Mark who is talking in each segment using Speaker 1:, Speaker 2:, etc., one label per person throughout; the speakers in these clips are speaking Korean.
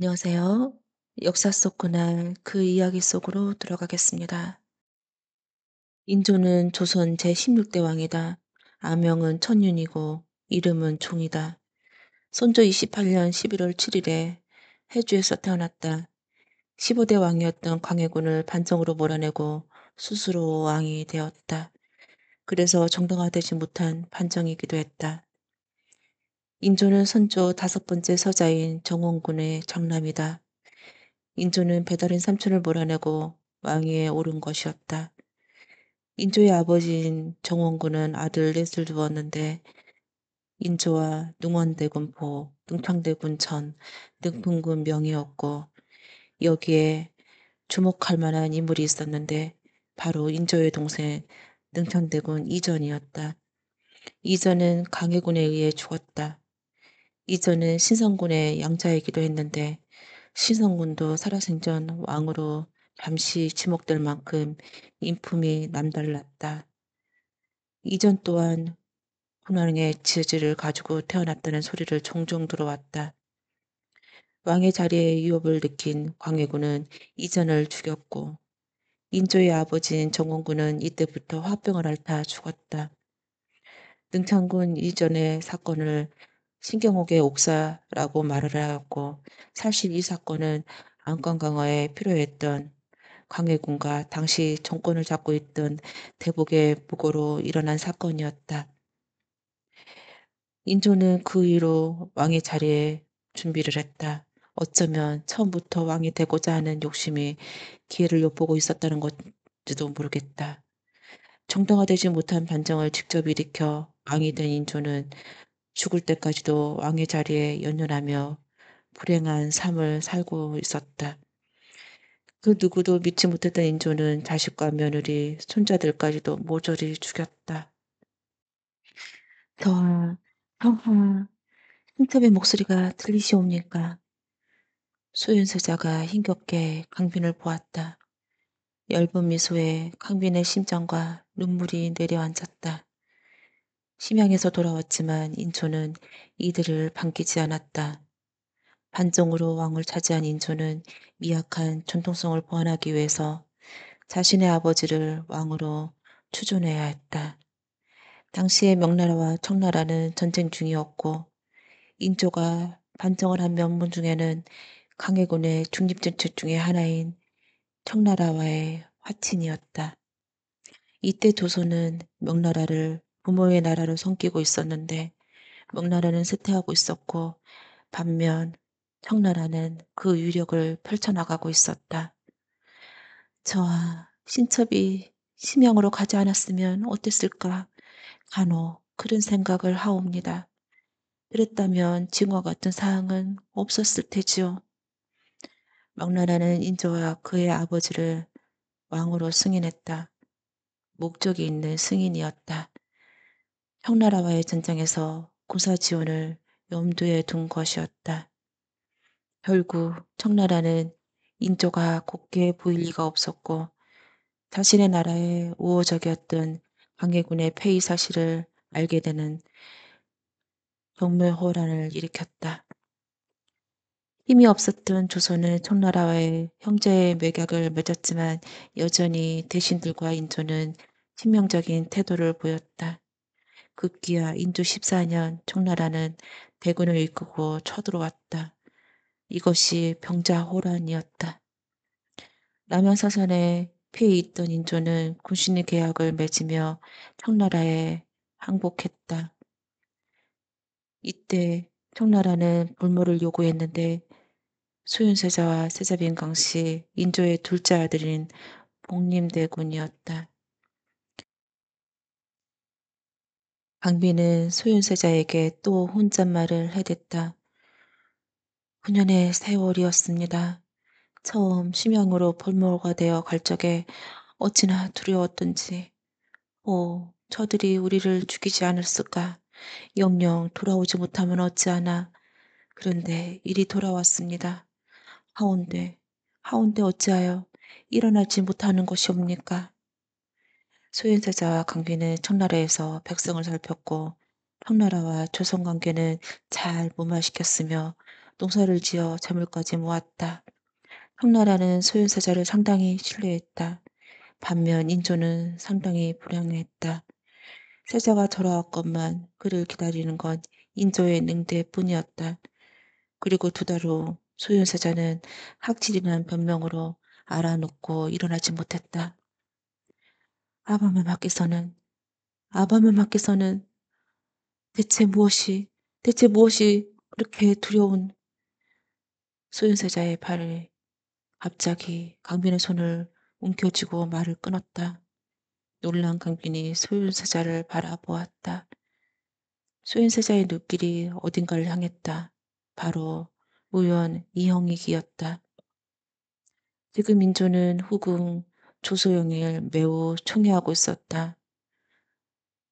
Speaker 1: 안녕하세요. 역사 속 그날 그 이야기 속으로 들어가겠습니다. 인조는 조선 제16대 왕이다. 아명은 천윤이고 이름은 종이다. 선조 28년 11월 7일에 해주에서 태어났다. 15대 왕이었던 광해군을 반정으로 몰아내고 스스로 왕이 되었다. 그래서 정당화되지 못한 반정이기도 했다. 인조는 선조 다섯 번째 서자인 정원군의 장남이다. 인조는 배달인 삼촌을 몰아내고 왕위에 오른 것이었다. 인조의 아버지인 정원군은 아들 넷을 두었는데 인조와 능원대군 포 능평대군 천 능풍군 명이었고 여기에 주목할 만한 인물이 있었는데 바로 인조의 동생 능평대군 이전이었다. 이전은 강해군에 의해 죽었다. 이전에 신성군의 양자이기도 했는데 신성군도 살아생전 왕으로 잠시 지목될 만큼 인품이 남달랐다. 이전 또한 혼왕의 지지를 가지고 태어났다는 소리를 종종 들어왔다. 왕의 자리에 유혹을 느낀 광해군은 이전을 죽였고 인조의 아버지인 정원군은 이때부터 화병을 앓다 죽었다. 능창군 이전의 사건을 신경옥의 옥사라고 말을 하였고 사실 이 사건은 안건 강화에 필요했던 광해군과 당시 정권을 잡고 있던 대북의 부고로 일어난 사건이었다. 인조는 그 이후로 왕의 자리에 준비를 했다. 어쩌면 처음부터 왕이 되고자 하는 욕심이 기회를 엿보고 있었다는 것지도 모르겠다. 정당화되지 못한 반정을 직접 일으켜 왕이 된 인조는 죽을 때까지도 왕의 자리에 연연하며 불행한 삶을 살고 있었다. 그 누구도 믿지 못했던 인조는 자식과 며느리, 손자들까지도 모조리 죽였다. 더하, 형하, 흰탑의 목소리가 들리시옵니까? 소윤세자가 힘겹게 강빈을 보았다. 엷은 미소에 강빈의 심장과 눈물이 내려앉았다. 심양에서 돌아왔지만 인조는 이들을 반기지 않았다. 반정으로 왕을 차지한 인조는 미약한 전통성을 보완하기 위해서 자신의 아버지를 왕으로 추존해야 했다. 당시의 명나라와 청나라는 전쟁 중이었고 인조가 반정을 한 명분 중에는 강해군의 중립정책 중의 하나인 청나라와의 화친이었다. 이때 조선은 명나라를 부모의 나라를 섬기고 있었는데 명나라는 쇠퇴하고 있었고 반면 청나라는 그 유력을 펼쳐나가고 있었다. 저와 신첩이 심양으로 가지 않았으면 어땠을까 간혹 그런 생각을 하옵니다. 그랬다면 징와 같은 사항은 없었을 테지요. 명나라는 인조와 그의 아버지를 왕으로 승인했다. 목적이 있는 승인이었다. 평나라와의 전쟁에서 군사 지원을 염두에 둔 것이었다. 결국 청나라는 인조가 곱게 보일 리가 없었고 자신의 나라의 우호적이었던 강해군의 폐위 사실을 알게 되는 정멸 호란을 일으켰다. 힘이 없었던 조선은 청나라와의 형제의 매각을 맺었지만 여전히 대신들과 인조는 치명적인 태도를 보였다. 급기야 인조 14년 청나라는 대군을 이끌고 쳐들어왔다. 이것이 병자호란이었다. 남양사선에 피해 있던 인조는 군신의 계약을 맺으며 청나라에 항복했다. 이때 청나라는 불모를 요구했는데 소윤세자와 세자빈 강씨 인조의 둘째 아들인 복림대군이었다. 강비는 소윤세자에게 또 혼잣말을 해댔다. 9년의 세월이었습니다. 처음 심형으로 벌모가 되어 갈 적에 어찌나 두려웠던지. 오, 저들이 우리를 죽이지 않았을까. 영영 돌아오지 못하면 어찌하나. 그런데 일이 돌아왔습니다. 하운데하운데 어찌하여 일어나지 못하는 것이옵니까? 소윤세자와 강귀는 청나라에서 백성을 살폈고 청나라와 조선 관계는 잘 무마시켰으며 농사를 지어 재물까지 모았다. 청나라는 소윤세자를 상당히 신뢰했다. 반면 인조는 상당히 불행했다 세자가 돌아왔건만 그를 기다리는 건 인조의 능대뿐이었다 그리고 두 달 후 소윤세자는 학질이란 변명으로 알아놓고 일어나지 못했다. 아바의밖에서는아바의밖에서는 대체 무엇이 대체 무엇이 그렇게 두려운 소윤세자의 발을 갑자기 강빈의 손을 움켜쥐고 말을 끊었다. 놀란 강빈이 소윤세자를 바라보았다. 소윤세자의 눈길이 어딘가를 향했다. 바로 우연 이형이기였다. 지금 인조는 후궁 조소영을 매우 총애하고 있었다.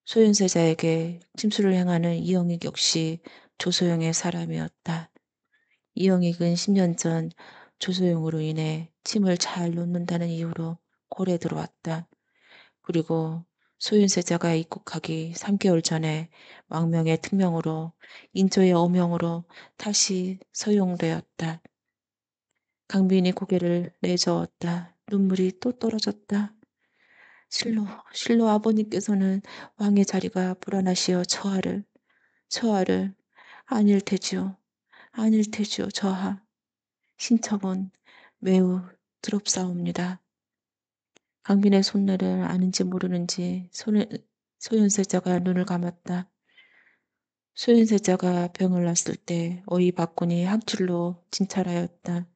Speaker 1: 소윤세자에게 침수를 향하는 이영익 역시 조소영의 사람이었다. 이영익은 10년 전 조소영으로 인해 침을 잘 놓는다는 이유로 고래 들어왔다. 그리고 소윤세자가 입국하기 3개월 전에 망명의 특명으로 인조의 오명으로 다시 서용되었다. 강빈이 고개를 내저었다. 눈물이 또 떨어졌다. 실로 실로 아버님께서는 왕의 자리가 불안하시어 저하를 저하를 아닐 테지요. 아닐 테지요. 저하. 신청은 매우 드럽사옵니다. 강민의 손날를 아는지 모르는지 소윤세자가 눈을 감았다. 소윤세자가 병을 났을 때 어이 바꾸니 학줄로 진찰하였다.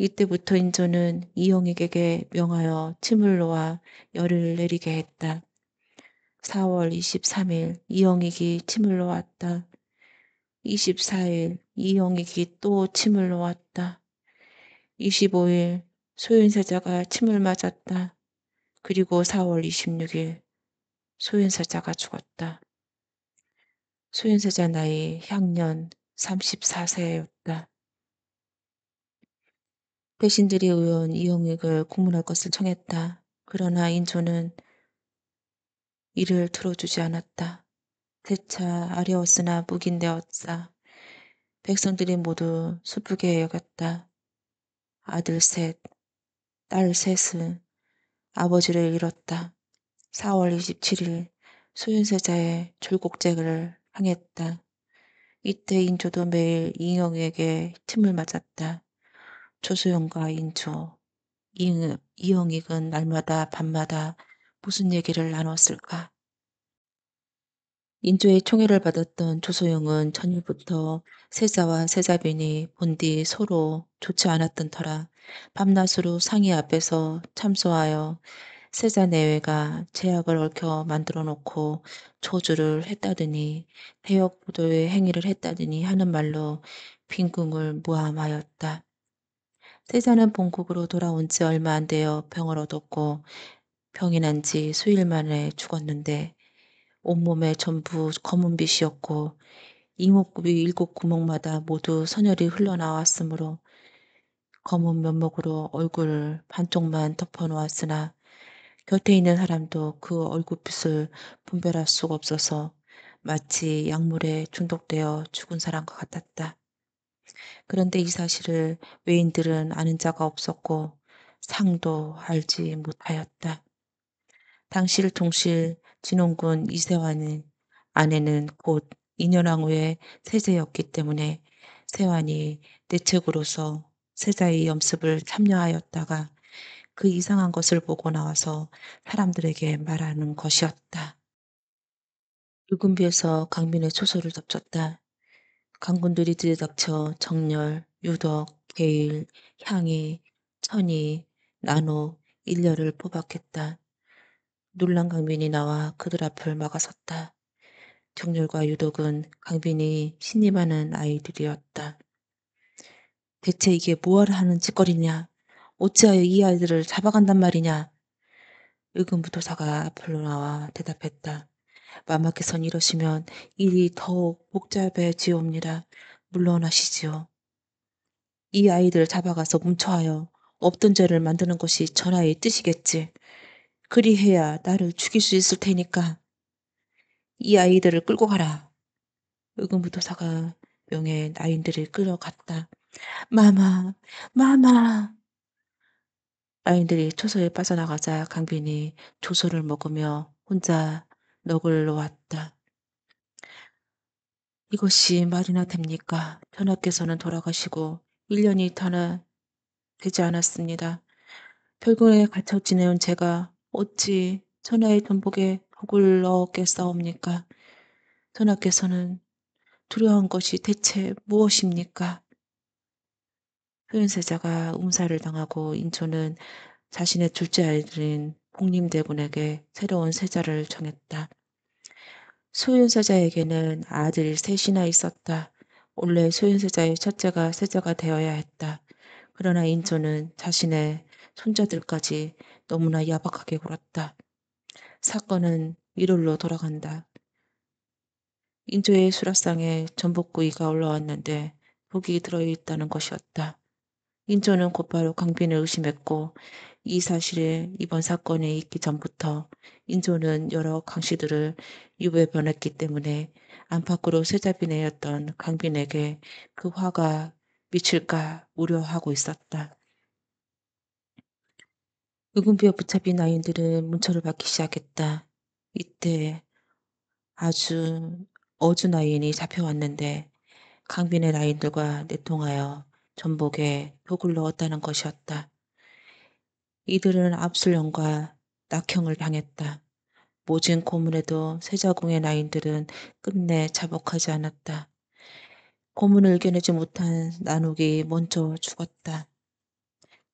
Speaker 1: 이때부터 인조는 이영익에게 명하여 침을 놓아 열을 내리게 했다. 4월 23일 이영익이 침을 놓았다. 24일 이영익이 또 침을 놓았다. 25일 소윤사자가 침을 맞았다. 그리고 4월 26일 소윤사자가 죽었다. 소윤사자 나이 향년 34세였다. 배신들이 의원 이용익을 고문할 것을 청했다. 그러나 인조는 이를 들어주지 않았다. 대차 아려웠으나 묵인되었사. 백성들이 모두 수쁘게 여겼다. 아들 셋, 딸 셋은 아버지를 잃었다. 4월 27일 소윤세자의 졸곡제를 향했다. 이때 인조도 매일 이영에게 틈을 맞았다. 조소영과 인초, 이응읍, 이영익은 날마다 밤마다 무슨 얘기를 나눴을까? 인조의 총애를 받았던 조소영은 전일부터 세자와 세자빈이 본디 서로 좋지 않았던 터라 밤낮으로 상의 앞에서 참소하여 세자 내외가 제약을 얽혀 만들어 놓고 조주를 했다더니 대역부도의 행위를 했다더니 하는 말로 빈궁을 모함하였다. 태자는 본국으로 돌아온 지 얼마 안 되어 병을 얻었고 병이 난 지 수일 만에 죽었는데 온몸에 전부 검은 빛이었고 이목구비 일곱 구멍마다 모두 선혈이 흘러나왔으므로 검은 면목으로 얼굴 반쪽만 덮어놓았으나 곁에 있는 사람도 그 얼굴빛을 분별할 수가 없어서 마치 약물에 중독되어 죽은 사람과 같았다. 그런데 이 사실을 외인들은 아는 자가 없었고 상도 알지 못하였다. 당시를 통실 진홍군 이세환의 아내는 곧 인현왕후의 세제였기 때문에 세환이 대책으로서 세자의 염습을 참여하였다가 그 이상한 것을 보고 나와서 사람들에게 말하는 것이었다. 붉은 비에서 강민의 초소를 덮쳤다. 강군들이 들이닥쳐 정렬, 유덕, 계일, 향이, 천이, 나노, 일렬을 포박했다. 놀란 강빈이 나와 그들 앞을 막아섰다. 정렬과 유덕은 강빈이 신임하는 아이들이었다. 대체 이게 뭐하러 하는 짓거리냐? 어찌하여 이 아이들을 잡아간단 말이냐? 의금부도사가 앞으로 나와 대답했다. 마마께선 이러시면 일이 더욱 복잡해지옵니다. 물러나시지요. 이 아이들 잡아가서 뭉쳐하여 없던 죄를 만드는 것이 전하의 뜻이겠지. 그리해야 나를 죽일 수 있을 테니까 이 아이들을 끌고 가라. 의금부도사가 명의 아이들을 끌어갔다. 마마, 마마. 아이들이 초소에 빠져나가자 강빈이 조소를 먹으며 혼자 너을 놓았다. 이것이 말이나 됩니까? 전하께서는 돌아가시고 1년이 더나 되지 않았습니다. 별궁에 갇혀 지내온 제가 어찌 천하의 전복에 복을 넣겠사옵니까? 천하께서는 두려운 것이 대체 무엇입니까? 효연세자가 음사를 당하고 인초는 자신의 둘째 아들인 복림대군에게 새로운 세자를 정했다. 소윤세자에게는 아들 셋이나 있었다. 원래 소윤세자의 첫째가 세자가 되어야 했다. 그러나 인조는 자신의 손자들까지 너무나 야박하게 굴었다. 사건은 이월로 돌아간다. 인조의 수라상에 전복구이가 올라왔는데 복이 들어있다는 것이었다. 인조는 곧바로 강빈을 의심했고 이 사실이 이번 사건에 있기 전부터 인조는 여러 강씨들을 유배 변했기 때문에 안팎으로 세잡이내였던 강빈에게 그 화가 미칠까 우려하고 있었다. 의금비어 붙잡힌 아인들은 문처를 받기 시작했다. 이때 아주 어준 아인이 잡혀왔는데 강빈의 라인들과 내통하여 전복에 독을 넣었다는 것이었다. 이들은 압술령과 낙형을 당했다. 모진 고문에도 세자궁의 라인들은 끝내 자복하지 않았다. 고문을 겨내지 못한 나옥이 먼저 죽었다.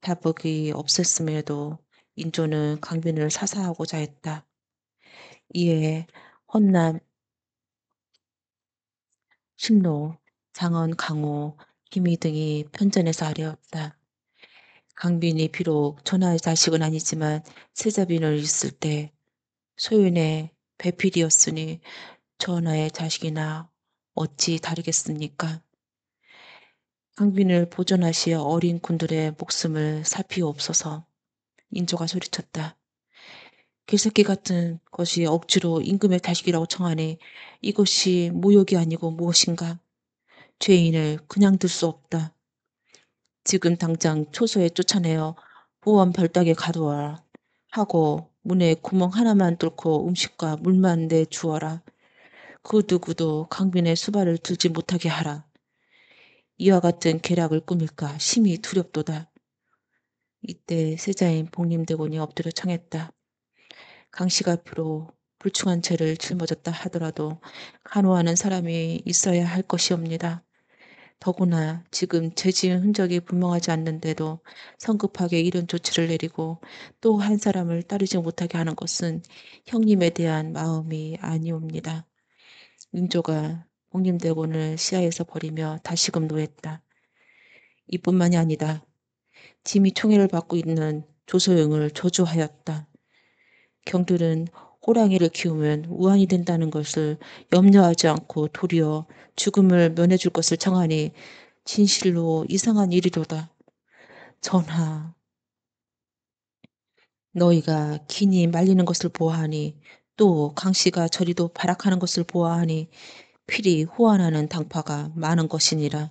Speaker 1: 자복이 없앴음에도 인조는 강빈을 사사하고자 했다. 이에 헌남, 신로, 장원, 강호, 김희 등이 편전에서 아뢰었다. 강빈이 비록 전하의 자식은 아니지만 세자빈을 있을 때 소윤의 배필이었으니 전하의 자식이나 어찌 다르겠습니까? 강빈을 보존하시어 어린 군들의 목숨을 살피어없어서 인조가 소리쳤다. 개새끼 같은 것이 억지로 임금의 자식이라고 청하니 이것이 모욕이 아니고 무엇인가? 죄인을 그냥 들 수 없다. 지금 당장 초소에 쫓아내어 보원 별따에 가두어라 하고 문에 구멍 하나만 뚫고 음식과 물만 내주어라. 그 누구도 강빈의 수발을 들지 못하게 하라. 이와 같은 계략을 꾸밀까 심히 두렵도다. 이때 세자인 복림대군이 엎드려 청했다. 강씨가 앞으로 불충한 죄를 짊어졌다 하더라도 간호하는 사람이 있어야 할 것이옵니다. 더구나 지금 제 지은 흔적이 분명하지 않는데도 성급하게 이런 조치를 내리고 또 한 사람을 따르지 못하게 하는 것은 형님에 대한 마음이 아니옵니다. 윤조가 홍림대군을 시야에서 버리며 다시금 노했다. 이뿐만이 아니다. 짐이 총애를 받고 있는 조소영을 저주하였다. 경들은 호랑이를 키우면 우환이 된다는 것을 염려하지 않고 도리어 죽음을 면해줄 것을 청하니 진실로 이상한 일이로다. 전하, 너희가 긴이 말리는 것을 보아하니 또 강씨가 저리도 발악하는 것을 보아하니 필히 호환하는 당파가 많은 것이니라.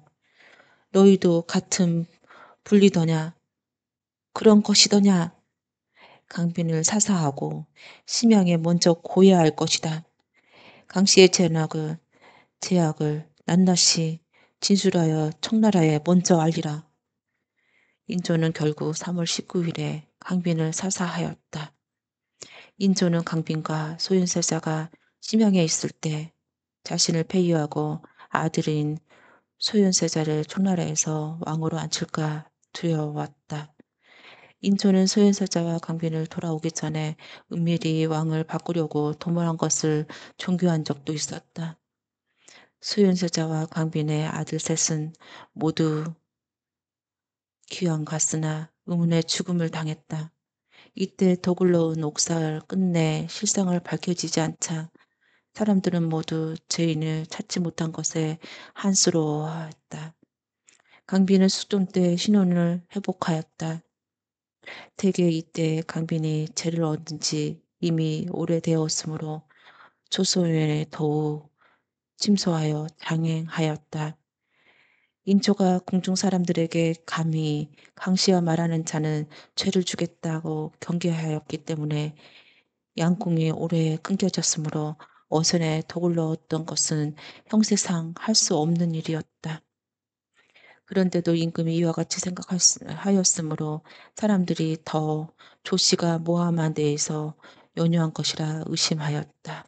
Speaker 1: 너희도 같은 분리더냐 그런 것이더냐 강빈을 사사하고 심양에 먼저 고해야 할 것이다. 강 씨의 재낙을, 제약을 낱낱이 진술하여 청나라에 먼저 알리라. 인조는 결국 3월 19일에 강빈을 사사하였다. 인조는 강빈과 소윤세자가 심양에 있을 때 자신을 폐위하고 아들인 소윤세자를 청나라에서 왕으로 앉힐까 두려웠다. 인조는 소현사자와 강빈을 돌아오기 전에 은밀히 왕을 바꾸려고 도모한 것을 종교한 적도 있었다. 소현사자와 강빈의 아들 셋은 모두 귀양 갔으나 의문의 죽음을 당했다. 이때 도굴러온 옥살 끝내 실상을 밝혀지지 않자 사람들은 모두 죄인을 찾지 못한 것에 한스러워했다. 강빈은 수종 때신혼을 회복하였다. 대개 이때 강빈이 죄를 얻은 지 이미 오래되었으므로 조소연에 더욱 침소하여 장행하였다. 인초가 궁중 사람들에게 감히 강씨와 말하는 자는 죄를 주겠다고 경계하였기 때문에 양궁이 오래 끊겨졌으므로 어선에 독을 넣었던 것은 형세상 할 수 없는 일이었다. 그런데도 임금이 이와 같이 생각하였으므로 사람들이 더 조씨가 모함한 데에서 연유한 것이라 의심하였다.